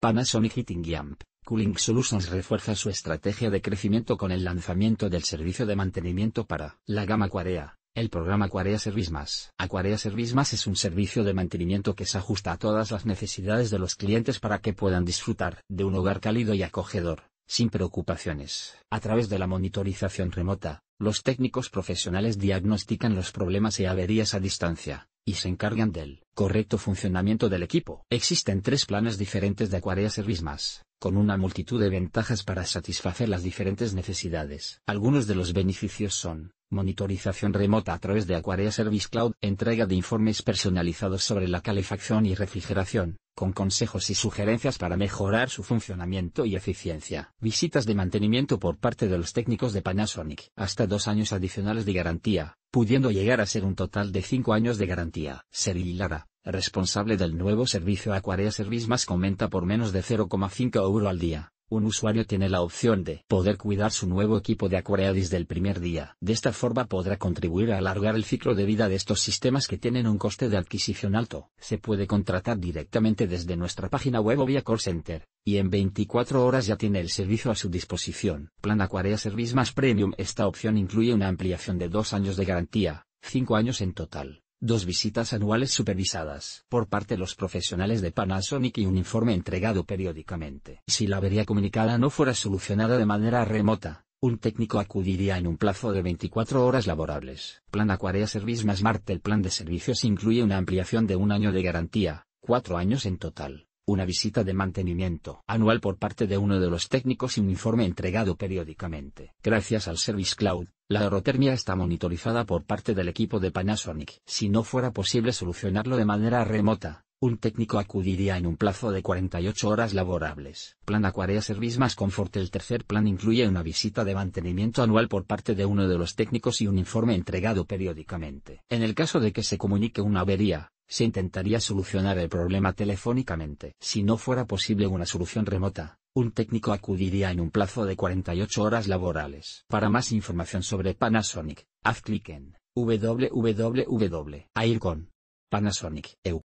Panasonic Heating Amp, Cooling Solutions refuerza su estrategia de crecimiento con el lanzamiento del servicio de mantenimiento para la gama Aquarea. El programa Aquarea Service Más. Aquarea Service Más es un servicio de mantenimiento que se ajusta a todas las necesidades de los clientes para que puedan disfrutar de un hogar cálido y acogedor, sin preocupaciones. A través de la monitorización remota, los técnicos profesionales diagnostican los problemas y averías a distancia, y se encargan del correcto funcionamiento del equipo. Existen tres planes diferentes de Aquarea Service Más, con una multitud de ventajas para satisfacer las diferentes necesidades. Algunos de los beneficios son monitorización remota a través de Aquarea Service Cloud, entrega de informes personalizados sobre la calefacción y refrigeración, con consejos y sugerencias para mejorar su funcionamiento y eficiencia. Visitas de mantenimiento por parte de los técnicos de Panasonic. Hasta dos años adicionales de garantía, pudiendo llegar a ser un total de cinco años de garantía. Seril Lara, responsable del nuevo servicio Aquarea Service más comenta por menos de 0,5 euro al día un usuario tiene la opción de poder cuidar su nuevo equipo de Acuarea desde el primer día. De esta forma podrá contribuir a alargar el ciclo de vida de estos sistemas que tienen un coste de adquisición alto. Se puede contratar directamente desde nuestra página web o vía call center, y en 24 horas ya tiene el servicio a su disposición. Plan Aquarea Service más Premium Esta opción incluye una ampliación de dos años de garantía, cinco años en total dos visitas anuales supervisadas por parte de los profesionales de Panasonic y un informe entregado periódicamente. Si la avería comunicada no fuera solucionada de manera remota, un técnico acudiría en un plazo de 24 horas laborables. Plan Aquarea Service más Marte El plan de servicios incluye una ampliación de un año de garantía, cuatro años en total, una visita de mantenimiento anual por parte de uno de los técnicos y un informe entregado periódicamente. Gracias al Service Cloud, la aerotermia está monitorizada por parte del equipo de Panasonic. Si no fuera posible solucionarlo de manera remota, un técnico acudiría en un plazo de 48 horas laborables. Plan Aquarea Service más Comfort El tercer plan incluye una visita de mantenimiento anual por parte de uno de los técnicos y un informe entregado periódicamente. En el caso de que se comunique una avería, se intentaría solucionar el problema telefónicamente. Si no fuera posible una solución remota, un técnico acudiría en un plazo de 48 horas laborales. Para más información sobre Panasonic, haz clic en www.aircon.panasonic.eu.